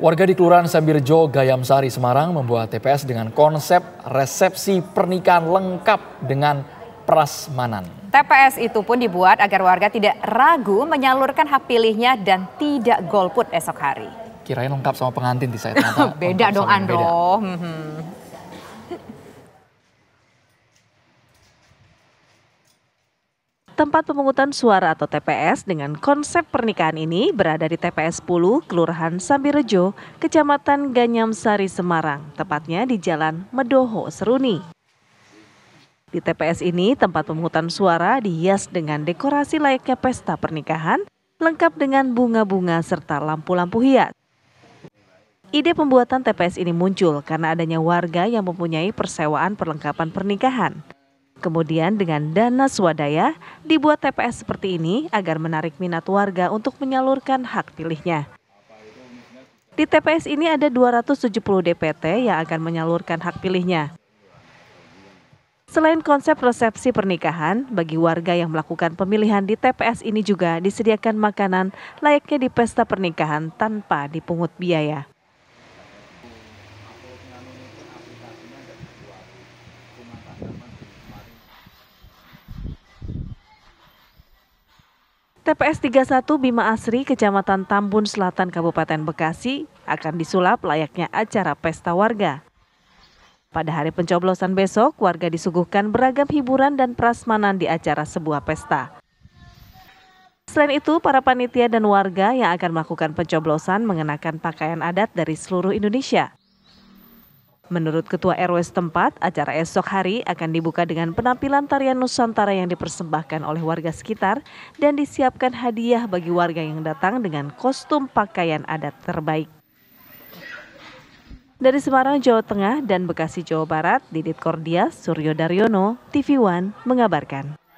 Warga di Kelurahan Sambirjo, Sari, Semarang membuat TPS dengan konsep resepsi pernikahan lengkap dengan prasmanan. TPS itu pun dibuat agar warga tidak ragu menyalurkan hak pilihnya dan tidak golput esok hari. Kirain lengkap sama pengantin di saya. Beda dong, Ando. Mhm. Tempat pemungutan suara atau TPS dengan konsep pernikahan ini berada di TPS 10, Kelurahan Sambirejo, Kecamatan Sari, Semarang, tepatnya di Jalan Medoho Seruni. Di TPS ini, tempat pemungutan suara dihias dengan dekorasi layaknya pesta pernikahan, lengkap dengan bunga-bunga serta lampu-lampu hias. Ide pembuatan TPS ini muncul karena adanya warga yang mempunyai persewaan perlengkapan pernikahan. Kemudian dengan dana swadaya dibuat TPS seperti ini agar menarik minat warga untuk menyalurkan hak pilihnya. Di TPS ini ada 270 DPT yang akan menyalurkan hak pilihnya. Selain konsep resepsi pernikahan, bagi warga yang melakukan pemilihan di TPS ini juga disediakan makanan layaknya di pesta pernikahan tanpa dipungut biaya. TPS 31 Bima Asri, Kecamatan Tambun Selatan, Kabupaten Bekasi akan disulap layaknya acara pesta warga. Pada hari pencoblosan besok, warga disuguhkan beragam hiburan dan prasmanan di acara sebuah pesta. Selain itu, para panitia dan warga yang akan melakukan pencoblosan mengenakan pakaian adat dari seluruh Indonesia. Menurut Ketua RW setempat, acara esok hari akan dibuka dengan penampilan tarian Nusantara yang dipersembahkan oleh warga sekitar dan disiapkan hadiah bagi warga yang datang dengan kostum pakaian adat terbaik. Dari Semarang, Jawa Tengah dan Bekasi, Jawa Barat, Didit Kordia, Suryo Daryono, TV One mengabarkan.